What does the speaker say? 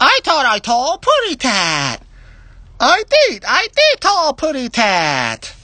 I thought I told Putty Tat. I did, I did tell Putty Tat.